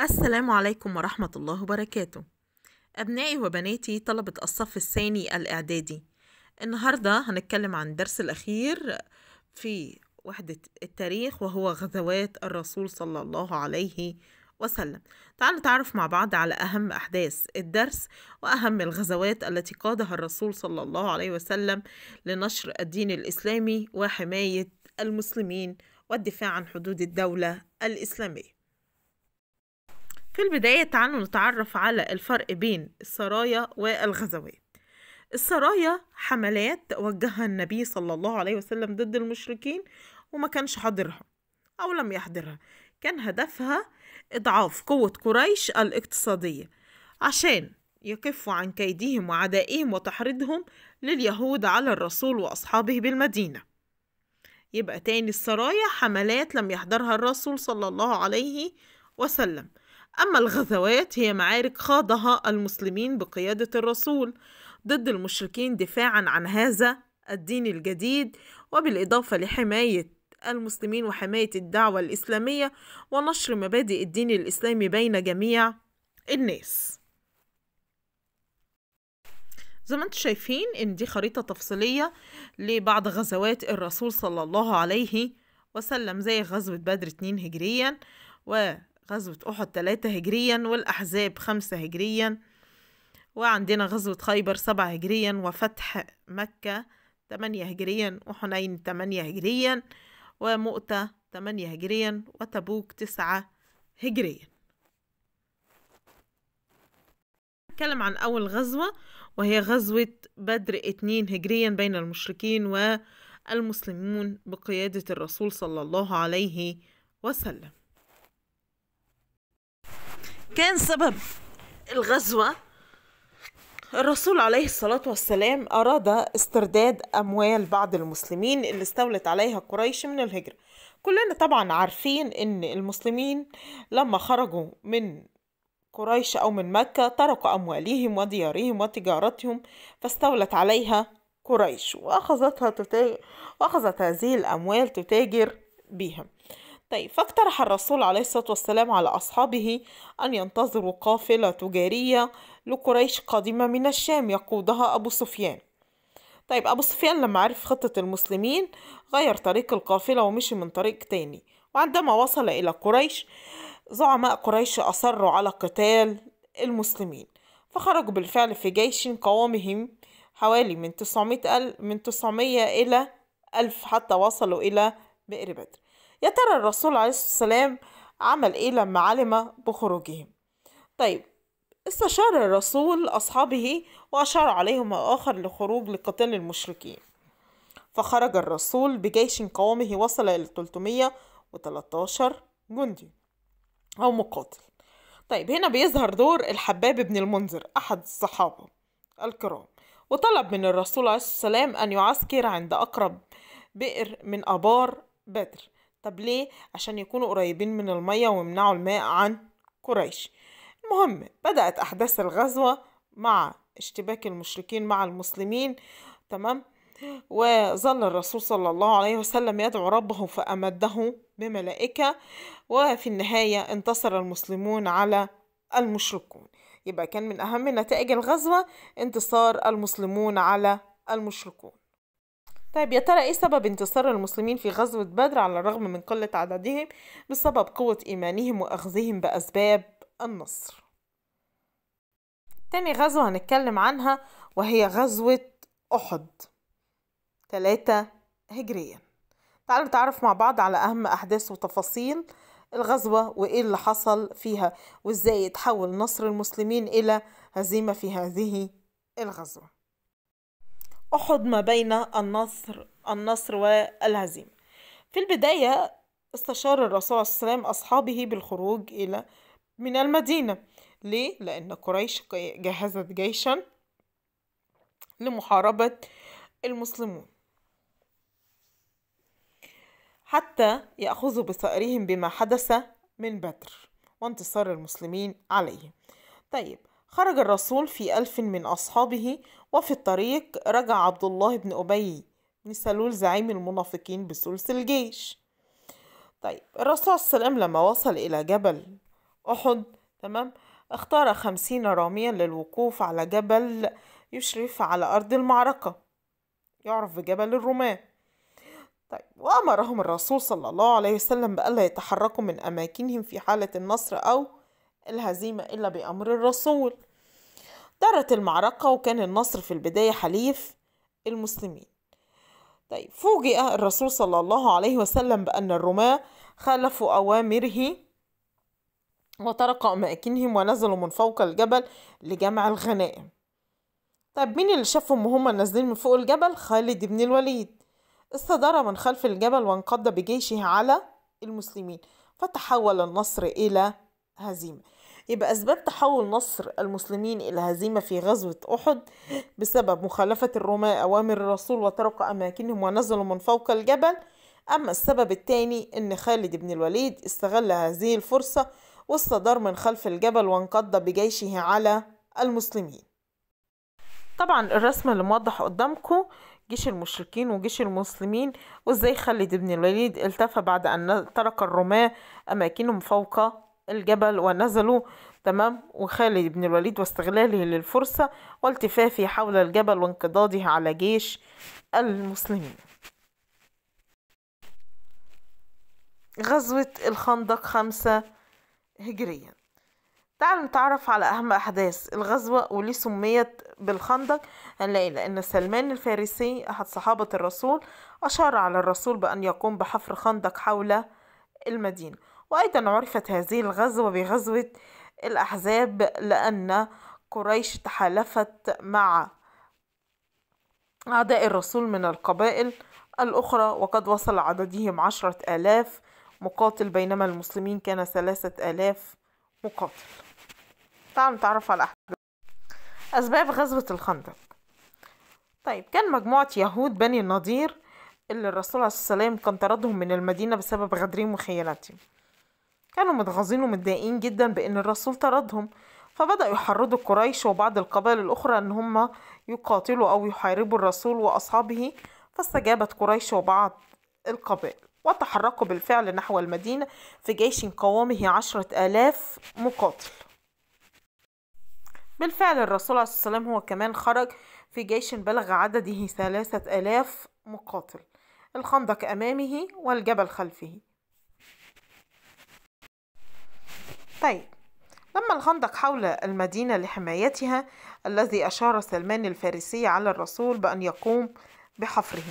السلام عليكم ورحمة الله وبركاته أبنائي وبناتي طلبة الصف الثاني الإعدادي النهاردة هنتكلم عن الدرس الأخير في وحدة التاريخ وهو غزوات الرسول صلى الله عليه وسلم تعالوا نتعرف مع بعض على أهم أحداث الدرس وأهم الغزوات التي قادها الرسول صلى الله عليه وسلم لنشر الدين الإسلامي وحماية المسلمين والدفاع عن حدود الدولة الإسلامية في البداية تعالوا نتعرف على الفرق بين السرايا والغزوات السرايا حملات وجهها النبي صلى الله عليه وسلم ضد المشركين وما كانش حاضرها أو لم يحضرها كان هدفها إضعاف قوة قريش الاقتصادية عشان يكفوا عن كيدهم وعدائهم وتحريضهم لليهود على الرسول وأصحابه بالمدينة يبقى تاني السرايا حملات لم يحضرها الرسول صلى الله عليه وسلم أما الغزوات هي معارك خاضها المسلمين بقيادة الرسول ضد المشركين دفاعا عن هذا الدين الجديد وبالإضافة لحماية المسلمين وحماية الدعوة الإسلامية ونشر مبادئ الدين الإسلامي بين جميع الناس زي ما انتم شايفين ان دي خريطة تفصيلية لبعض غزوات الرسول صلى الله عليه وسلم زي غزوة بدر 2 هجريا و غزوة أحد ثلاثة هجريا والأحزاب خمسة هجريا وعندنا غزوة خيبر سبعة هجريا وفتح مكة تمانية هجريا وحنين تمانية هجريا ومؤتة تمانية هجريا وتبوك تسعة هجريا نتكلم عن أول غزوة وهي غزوة بدر اتنين هجريا بين المشركين والمسلمون بقيادة الرسول صلى الله عليه وسلم كان سبب الغزوة الرسول عليه الصلاة والسلام أراد استرداد أموال بعض المسلمين اللي استولت عليها قريش من الهجرة كلنا طبعا عارفين ان المسلمين لما خرجوا من قريش أو من مكة تركوا أموالهم وديارهم وتجارتهم فاستولت عليها قريش وأخذتها تتاجر وأخذت هذه الأموال تتاجر بهم طيب فاقترح الرسول عليه الصلاة والسلام على أصحابه أن ينتظروا قافلة تجارية لقريش قادمة من الشام يقودها أبو سفيان طيب أبو سفيان لما عرف خطة المسلمين غير طريق القافلة ومشي من طريق تاني وعندما وصل إلى قريش زعماء قريش أصروا على قتال المسلمين فخرجوا بالفعل في جيش قوامهم حوالي من 900 ألف من 900 إلى 1000 حتى وصلوا إلى بئر بدر يا ترى الرسول عليه الصلاة والسلام عمل إيه لما علم بخروجهم طيب استشار الرسول أصحابه وأشار عليهم آخر لخروج لقتال المشركين فخرج الرسول بجيش قوامه وصل إلى 313 جندي أو مقاتل طيب هنا بيظهر دور الحباب بن المنذر أحد الصحابة الكرام وطلب من الرسول عليه الصلاة والسلام أن يعسكر عند أقرب بئر من أبار بدر طب ليه عشان يكونوا قريبين من المية ويمنعوا الماء عن قريش المهم بدأت أحداث الغزوة مع اشتباك المشركين مع المسلمين تمام وظل الرسول صلى الله عليه وسلم يدعو ربه فأمده بملائكة وفي النهاية انتصر المسلمون على المشركون يبقى كان من أهم نتائج الغزوة انتصار المسلمون على المشركون طيب يا ترى ايه سبب انتصار المسلمين في غزوة بدر على الرغم من قلة عددهم بسبب قوة ايمانهم واخذهم باسباب النصر تاني غزوة هنتكلم عنها وهي غزوة احد تلاتة هجريا تعالوا نتعرف مع بعض على اهم احداث وتفاصيل الغزوة وايه اللي حصل فيها وازاي اتحول نصر المسلمين الى هزيمة في هذه الغزوة أحد ما بين النصر النصر والهزيمة في البداية استشار الرسول صلى الله عليه وسلم أصحابه بالخروج إلى من المدينة ليه؟ لأن قريش جهزت جيشا لمحاربة المسلمون حتى يأخذوا بثأرهم بما حدث من بدر وانتصار المسلمين عليهم طيب خرج الرسول في ألف من أصحابه وفي الطريق رجع عبد الله بن أبي بن سلول زعيم المنافقين بثلث الجيش طيب الرسول عليه السلام لما وصل إلى جبل أحد تمام اختار خمسين راميا للوقوف على جبل يشرف على أرض المعركة يعرف بجبل الرماة طيب وأمرهم الرسول صلى الله عليه وسلم بألا يتحركوا من أماكنهم في حالة النصر أو الهزيمة إلا بأمر الرسول دارت المعركة وكان النصر في البداية حليف المسلمين طيب فوجئ الرسول صلى الله عليه وسلم بأن الرماة خالفوا أوامره وطرقوا أماكنهم ونزلوا من فوق الجبل لجمع الغنائم طيب مين اللي شافهم وهم نازلين من فوق الجبل خالد بن الوليد استدار من خلف الجبل وانقض بجيشه على المسلمين فتحول النصر إلى هزيمة يبقى أسباب تحول نصر المسلمين إلى هزيمة في غزوة أحد بسبب مخالفة الرماة أوامر الرسول وترك أماكنهم ونزلوا من فوق الجبل أما السبب الثاني أن خالد بن الوليد استغل هذه الفرصة واستدار من خلف الجبل وانقض بجيشه على المسلمين طبعا الرسم اللي موضح قدامكم جيش المشركين وجيش المسلمين وازاي خالد بن الوليد التفى بعد ان ترك الرماة اماكنهم فوق الجبل ونزلوا تمام وخالد بن الوليد واستغلاله للفرصة والتفافه حول الجبل وانقضاضه على جيش المسلمين غزوة الخندق خمسة هجريا تعالوا نتعرف على أهم أحداث الغزوة وليه سميت بالخندق هنلاقي لأن سلمان الفارسي أحد صحابة الرسول أشار على الرسول بأن يقوم بحفر خندق حول المدينة وأيضا عرفت هذه الغزوة بغزوة الأحزاب لأن قريش تحالفت مع أعداء الرسول من القبائل الأخرى وقد وصل عددهم عشرة آلاف مقاتل بينما المسلمين كان ثلاثة آلاف مقاتل تعالوا نتعرف على أحد أسباب غزوة الخندق طيب كان مجموعة يهود بني النضير اللي الرسول عليه الصلاة والسلام كان طردهم من المدينة بسبب غدرهم وخيانتهم كانوا متغاظين ومتضايقين جدا بأن الرسول طردهم فبدأوا يحرضوا قريش وبعض القبائل الأخرى أن هم يقاتلوا أو يحاربوا الرسول وأصحابه فاستجابت قريش وبعض القبائل وتحركوا بالفعل نحو المدينة في جيش قوامه عشرة آلاف مقاتل بالفعل الرسول عليه الصلاة والسلام هو كمان خرج في جيش بلغ عدده ثلاثة آلاف مقاتل الخندق أمامه والجبل خلفه طيب لما الخندق حول المدينة لحمايتها الذي أشار سلمان الفارسي على الرسول بأن يقوم بحفره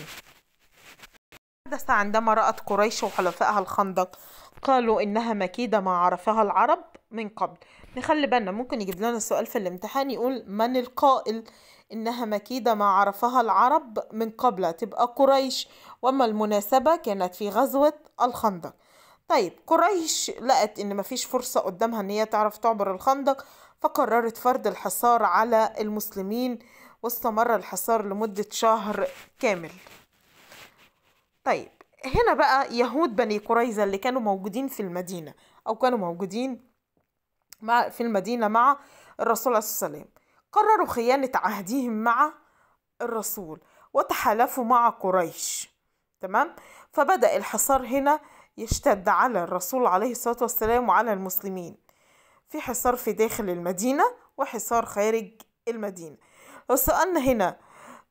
حدث عندما رأت قريش وحلفائها الخندق قالوا إنها مكيدة ما عرفها العرب من قبل نخلي بالنا ممكن يجيب لنا سؤال في الامتحان يقول من القائل إنها مكيدة ما عرفها العرب من قبل تبقى قريش وما المناسبة كانت في غزوة الخندق طيب قريش لقت ان مفيش فرصة قدامها ان هي تعرف تعبر الخندق فقررت فرض الحصار على المسلمين واستمر الحصار لمدة شهر كامل طيب هنا بقى يهود بني قريزة اللي كانوا موجودين في المدينة أو كانوا موجودين مع في المدينة مع الرسول عليه الصلاة والسلام قرروا خيانة عهدهم مع الرسول وتحالفوا مع قريش تمام فبدأ الحصار هنا يشتد على الرسول عليه الصلاة والسلام وعلى المسلمين في حصار في داخل المدينة وحصار خارج المدينة لو سألنا هنا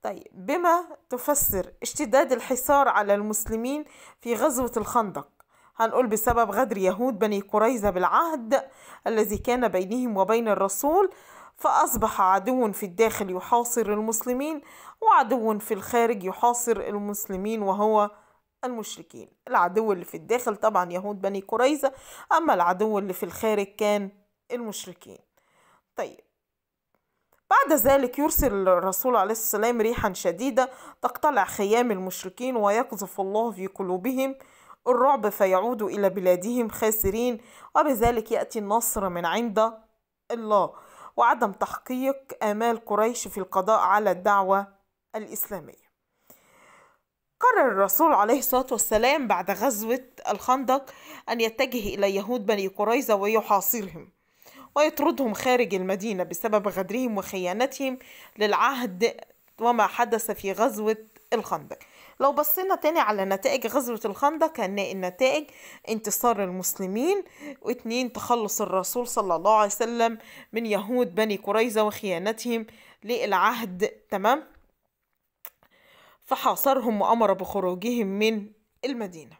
طيب بما تفسر اشتداد الحصار على المسلمين في غزوة الخندق هنقول بسبب غدر يهود بني قريظة بالعهد الذي كان بينهم وبين الرسول فأصبح عدو في الداخل يحاصر المسلمين وعدو في الخارج يحاصر المسلمين وهو المشركين العدو اللي في الداخل طبعا يهود بني قريظة أما العدو اللي في الخارج كان المشركين طيب بعد ذلك يرسل الرسول عليه السلام ريحا شديدة تقتلع خيام المشركين ويقذف الله في قلوبهم الرعب فيعود إلى بلادهم خاسرين وبذلك يأتي النصر من عند الله وعدم تحقيق آمال قريش في القضاء على الدعوة الإسلامية قرر الرسول عليه الصلاة والسلام بعد غزوة الخندق أن يتجه إلى يهود بني قريظة ويحاصرهم ويطردهم خارج المدينة بسبب غدرهم وخيانتهم للعهد وما حدث في غزوة الخندق لو بصينا تاني على نتائج غزوة الخندق هنلاقي النتائج انتصار المسلمين واتنين تخلص الرسول صلى الله عليه وسلم من يهود بني قريظة وخيانتهم للعهد تمام فحاصرهم وأمر بخروجهم من المدينة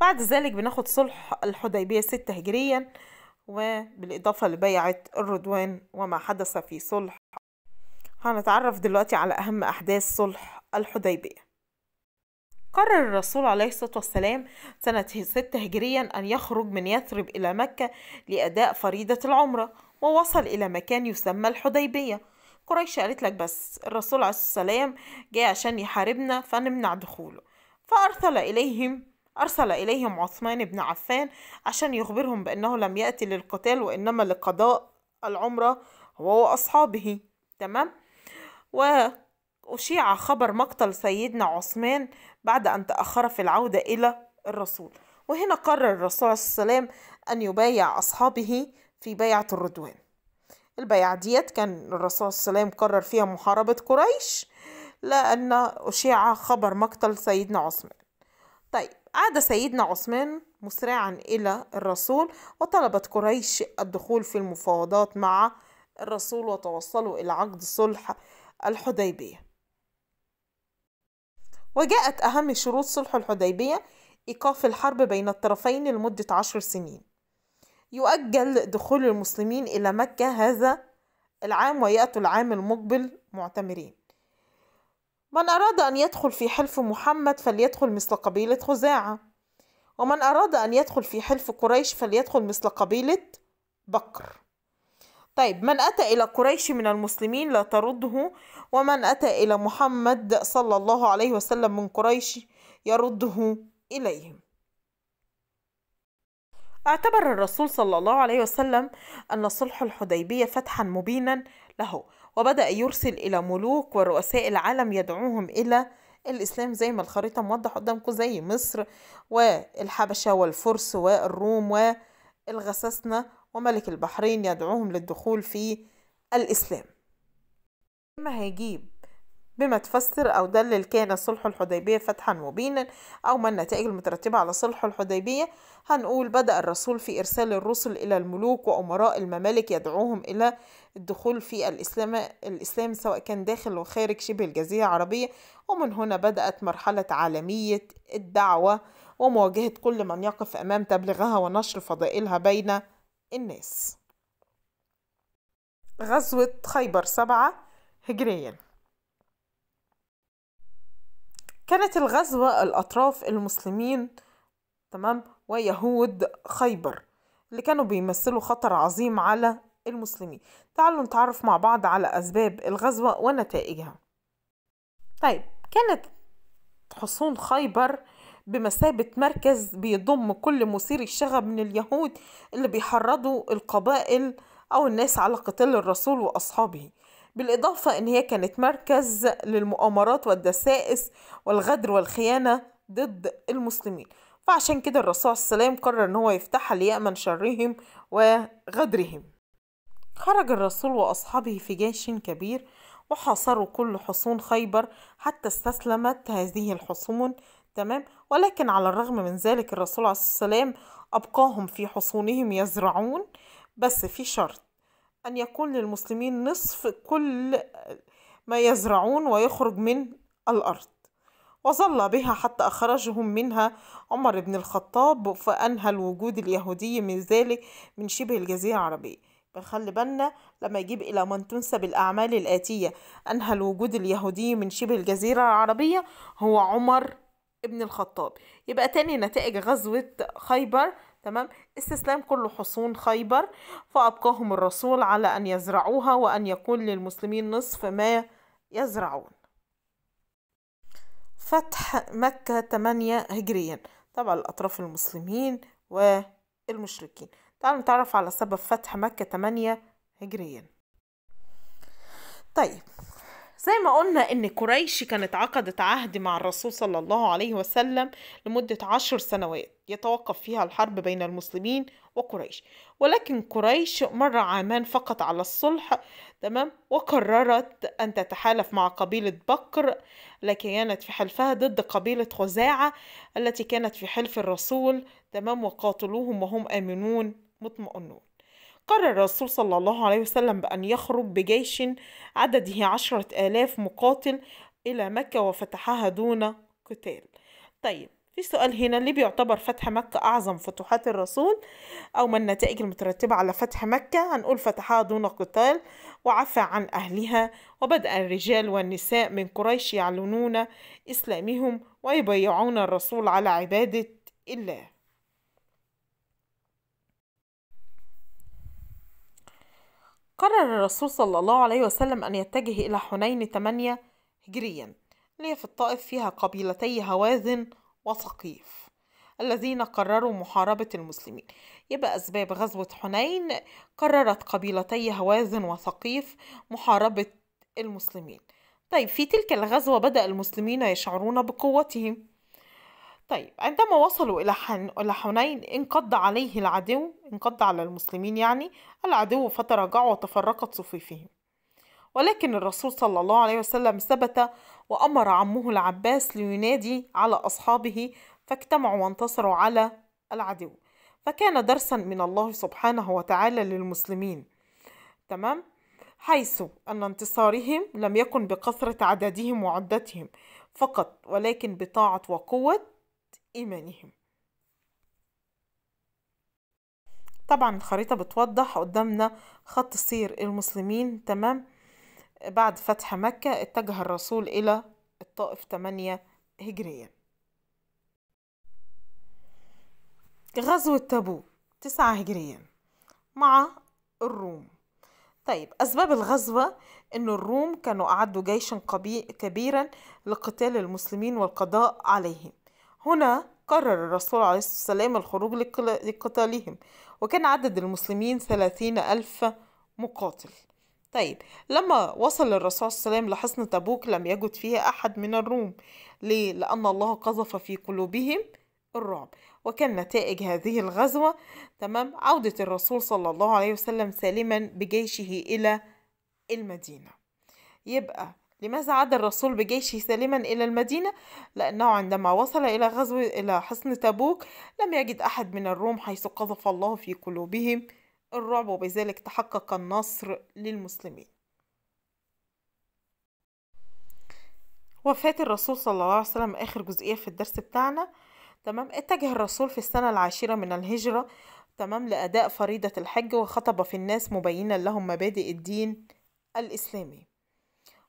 بعد ذلك بناخد صلح الحديبية ستة هجريا وبالإضافة لبيعة الردوان وما حدث في صلح هنتعرف دلوقتي على أهم أحداث صلح الحديبية قرر الرسول عليه الصلاة والسلام سنة ستة هجريا أن يخرج من يثرب إلى مكة لأداء فريضة العمرة ووصل إلى مكان يسمى الحديبية قريش قالت لك بس الرسول عليه السلام جاي عشان يحاربنا فنمنع دخوله فأرسل إليهم أرسل إليهم عثمان بن عفان عشان يخبرهم بأنه لم يأتي للقتال وإنما لقضاء العمرة هو وأصحابه تمام وأشيع خبر مقتل سيدنا عثمان بعد أن تأخر في العودة إلى الرسول وهنا قرر الرسول عليه السلام أن يبايع أصحابه في بيعة الردوان البيعديات كان الرسول صلى الله عليه وسلم قرر فيها محاربة قريش لأن أشيع خبر مقتل سيدنا عثمان طيب عاد سيدنا عثمان مسرعا إلى الرسول وطلبت قريش الدخول في المفاوضات مع الرسول وتوصلوا إلى عقد صلح الحديبية وجاءت أهم شروط صلح الحديبية إيقاف الحرب بين الطرفين لمدة عشر سنين يؤجل دخول المسلمين إلى مكة هذا العام ويأتوا العام المقبل معتمرين من أراد أن يدخل في حلف محمد فليدخل مثل قبيلة خزاعة ومن أراد أن يدخل في حلف قريش فليدخل مثل قبيلة بكر طيب من أتى إلى قريش من المسلمين لا ترده ومن أتى إلى محمد صلى الله عليه وسلم من قريش يرده إليهم اعتبر الرسول صلى الله عليه وسلم أن صلح الحديبية فتحا مبينا له وبدأ يرسل إلى ملوك ورؤساء العالم يدعوهم إلى الإسلام زي ما الخريطة موضح قدامكم زي مصر والحبشة والفرس والروم والغساسنة وملك البحرين يدعوهم للدخول في الإسلام ما هيجيب بما تفسر أو دلل كان صلح الحديبية فتحا مبينا أو ما النتائج المترتبة على صلح الحديبية هنقول بدأ الرسول في إرسال الرسل إلى الملوك وأمراء الممالك يدعوهم إلى الدخول في الإسلام, الإسلام سواء كان داخل وخارج شبه الجزيرة العربية ومن هنا بدأت مرحلة عالمية الدعوة ومواجهة كل من يقف أمام تبليغها ونشر فضائلها بين الناس غزوة خيبر سبعة هجرياً كانت الغزوة الأطراف المسلمين تمام ويهود خيبر اللي كانوا بيمثلوا خطر عظيم على المسلمين تعالوا نتعرف مع بعض على أسباب الغزوة ونتائجها طيب كانت حصون خيبر بمثابة مركز بيضم كل مثير الشغب من اليهود اللي بيحرضوا القبائل أو الناس على قتال الرسول وأصحابه بالإضافة أن هي كانت مركز للمؤامرات والدسائس والغدر والخيانة ضد المسلمين فعشان كده الرسول عليه السلام قرر أن هو يفتحها ليأمن شرهم وغدرهم خرج الرسول وأصحابه في جيش كبير وحاصروا كل حصون خيبر حتى استسلمت هذه الحصون تمام ولكن على الرغم من ذلك الرسول عليه السلام أبقاهم في حصونهم يزرعون بس في شرط أن يكون للمسلمين نصف كل ما يزرعون ويخرج من الأرض وظل بها حتى أخرجهم منها عمر بن الخطاب فأنهى الوجود اليهودي من ذلك من شبه الجزيرة العربية بنخلي بالنا لما يجيب إلى من تنسب الأعمال الآتية أنهى الوجود اليهودي من شبه الجزيرة العربية هو عمر بن الخطاب يبقى تاني نتائج غزوة خيبر تمام استسلام كل حصون خيبر فأبقاهم الرسول على أن يزرعوها وأن يكون للمسلمين نصف ما يزرعون فتح مكة 8 هجريا تبع الأطراف المسلمين والمشركين تعالوا نتعرف على سبب فتح مكة 8 هجريا طيب زي ما قلنا ان قريش كانت عقدت عهد مع الرسول صلى الله عليه وسلم لمدة عشر سنوات يتوقف فيها الحرب بين المسلمين وقريش ولكن قريش مر عامان فقط على الصلح تمام وقررت أن تتحالف مع قبيلة بكر التي كانت في حلفها ضد قبيلة خزاعة التي كانت في حلف الرسول تمام وقاتلوهم وهم آمنون مطمئنون قرر الرسول صلى الله عليه وسلم بأن يخرج بجيش عدده عشرة آلاف مقاتل إلى مكة وفتحها دون قتال طيب في سؤال هنا ليه بيعتبر فتح مكة أعظم فتوحات الرسول أو ما النتائج المترتبة على فتح مكة هنقول فتحها دون قتال وعفى عن أهلها وبدأ الرجال والنساء من قريش يعلنون إسلامهم ويبيعون الرسول على عبادة الله قرر الرسول صلى الله عليه وسلم أن يتجه إلى حنين تمانية هجريا اللي في الطائف فيها قبيلتي هوازن وثقيف الذين قرروا محاربة المسلمين يبقى أسباب غزوة حنين قررت قبيلتي هوازن وثقيف محاربة المسلمين طيب في تلك الغزوة بدأ المسلمين يشعرون بقوتهم طيب عندما وصلوا إلى إلى حنين انقض عليه العدو انقض على المسلمين يعني العدو فتراجعوا وتفرقت صفوفهم ولكن الرسول صلى الله عليه وسلم ثبت وأمر عمه العباس لينادي على أصحابه فاجتمعوا وانتصروا على العدو فكان درسا من الله سبحانه وتعالى للمسلمين تمام حيث أن انتصارهم لم يكن بكثرة عددهم وعدتهم فقط ولكن بطاعة وقوة إيمانهم طبعا الخريطة بتوضح قدامنا خط سير المسلمين تمام بعد فتح مكة اتجه الرسول إلى الطائف 8 هجريا غزوة التابو 9 هجريا مع الروم طيب أسباب الغزوة أن الروم كانوا أعدوا جيشا كبيرا لقتال المسلمين والقضاء عليهم هنا قرر الرسول عليه الصلاة والسلام الخروج لقتالهم وكان عدد المسلمين ثلاثين ألف مقاتل طيب لما وصل الرسول صلى الله عليه وسلم لحصن تبوك لم يجد فيها أحد من الروم ليه؟ لأن الله قذف في قلوبهم الرعب وكان نتائج هذه الغزوة تمام عودة الرسول صلى الله عليه وسلم سالما بجيشه إلى المدينة يبقى لماذا عاد الرسول بجيشه سالما إلى المدينة؟ لأنه عندما وصل إلى غزو إلى حصن تبوك لم يجد أحد من الروم حيث قذف الله في قلوبهم الرعب وبذلك تحقق النصر للمسلمين وفاة الرسول صلى الله عليه وسلم آخر جزئية في الدرس بتاعنا تمام اتجه الرسول في السنة العاشرة من الهجرة تمام لأداء فريضة الحج وخطب في الناس مبينا لهم مبادئ الدين الإسلامي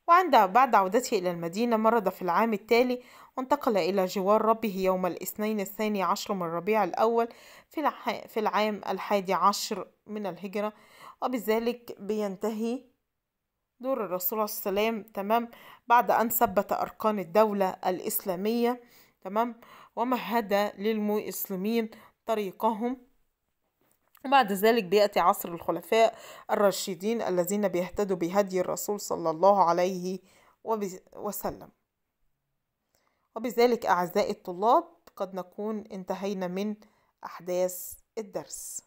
وعند بعد عودته إلى المدينة مرض في العام التالي وانتقل إلى جوار ربه يوم الاثنين الثاني عشر من ربيع الأول في, في العام الحادي عشر من الهجرة وبذلك بينتهي دور الرسول عليه السلام تمام بعد أن ثبت أركان الدولة الإسلامية تمام ومهد للمسلمين طريقهم وبعد ذلك بيأتي عصر الخلفاء الراشدين الذين بيهتدوا بهدي الرسول صلى الله عليه وسلم وبذلك أعزائي الطلاب قد نكون انتهينا من أحداث الدرس